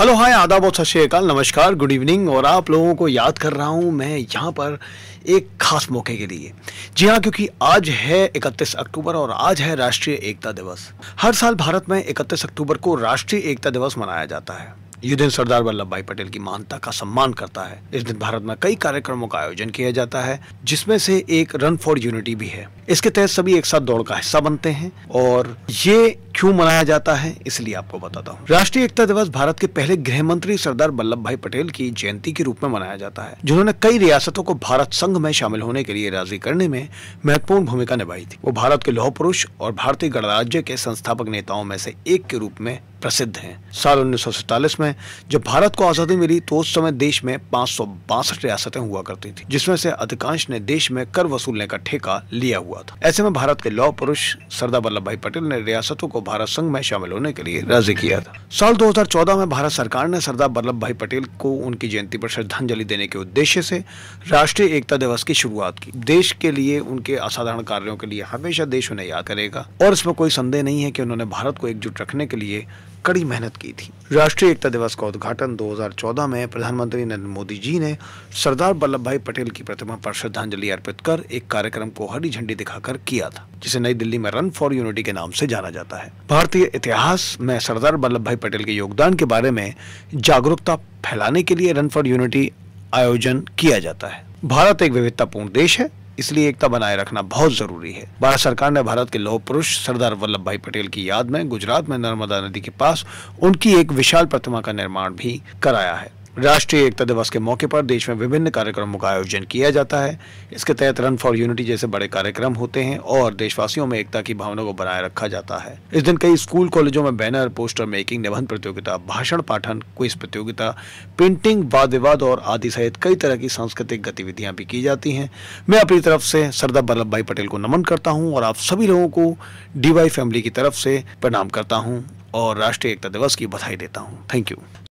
hello hi आदाब और सत नमस्कार गुड इवनिंग और आप लोगों को याद कर रहा हूँ मैं यहाँ पर एक खास मौके के लिए जी हाँ क्योंकि आज है 31 अक्टूबर और आज है राष्ट्रीय एकता दिवस हर साल भारत में 31 अक्टूबर को राष्ट्रीय एकता दिवस मनाया जाता है ये दिन सरदार वल्लभ भाई पटेल की महानता का सम्मान करता है इस दिन भारत में कई कार्यक्रमों का आयोजन किया जाता है जिसमें से एक रन फॉर यूनिटी भी है इसके तहत सभी एक साथ दौड़ का हिस्सा बनते हैं और ये क्यों मनाया जाता है इसलिए आपको बताता हूँ राष्ट्रीय एकता दिवस भारत के पहले गृह मंत्री सरदार वल्लभ भाई पटेल की जयंती के रूप में मनाया जाता है जिन्होंने कई रियासतों को भारत संघ में शामिल होने के लिए राजी करने में महत्वपूर्ण भूमिका निभाई थी वो भारत के लौह पुरुष और भारतीय गणराज्य के संस्थापक नेताओं में से एक के रूप में प्रसिद्ध हैं साल उन्नीस में जब भारत को आज़ादी मिली तो उस समय देश में बासठ रियासतें हुआ करती थी जिसमें से अधिकांश ने देश में कर वसूलने का ठेका लिया हुआ था ऐसे में भारत के लौ पुरुष सरदार वल्लभ भाई पटेल ने रियासतों को भारत संघ में शामिल होने के लिए राजी किया था साल दो में भारत सरकार ने सरदार वल्लभ भाई पटेल को उनकी जयंती पर श्रद्धांजलि देने के उद्देश्य से राष्ट्रीय एकता दिवस की शुरुआत की देश के लिए उनके असाधारण कार्यों के लिए हमेशा देश उन्हें याद करेगा और इसमें कोई संदेह नहीं है कि उन्होंने भारत को एकजुट रखने के लिए कड़ी मेहनत की थी राष्ट्रीय एकता दिवस का उद्घाटन 2014 में प्रधानमंत्री नरेंद्र मोदी जी ने सरदार वल्लभ भाई पटेल की प्रतिमा पर श्रद्धांजलि अर्पित कर एक कार्यक्रम को हरी झंडी दिखाकर किया था जिसे नई दिल्ली में रन फॉर यूनिटी के नाम से जाना जाता है भारतीय इतिहास में सरदार वल्लभ भाई पटेल के योगदान के बारे में जागरूकता फैलाने के लिए रन फॉर यूनिटी आयोजन किया जाता है भारत एक विविधतापूर्ण देश है इसलिए एकता बनाए रखना बहुत जरूरी है भारत सरकार ने भारत के लौह पुरुष सरदार वल्लभ भाई पटेल की याद में गुजरात में नर्मदा नदी के पास उनकी एक विशाल प्रतिमा का निर्माण भी कराया है राष्ट्रीय एकता दिवस के मौके पर देश में विभिन्न कार्यक्रमों का आयोजन किया जाता है इसके तहत रन फॉर यूनिटी जैसे बड़े कार्यक्रम होते हैं और देशवासियों में एकता की भावना को बनाए रखा जाता है इस दिन कई स्कूल कॉलेजों में बैनर पोस्टर मेकिंग निबंध प्रतियोगिता भाषण पाठन क्विज प्रतियोगिता पेंटिंग वाद विवाद और आदि सहित कई तरह की सांस्कृतिक गतिविधियां भी की जाती हैं मैं अपनी तरफ से सरदार वल्लभ भाई पटेल को नमन करता हूँ और आप सभी लोगों को डीवाई फैमिली की तरफ से प्रणाम करता हूँ और राष्ट्रीय एकता दिवस की बधाई देता हूँ थैंक यू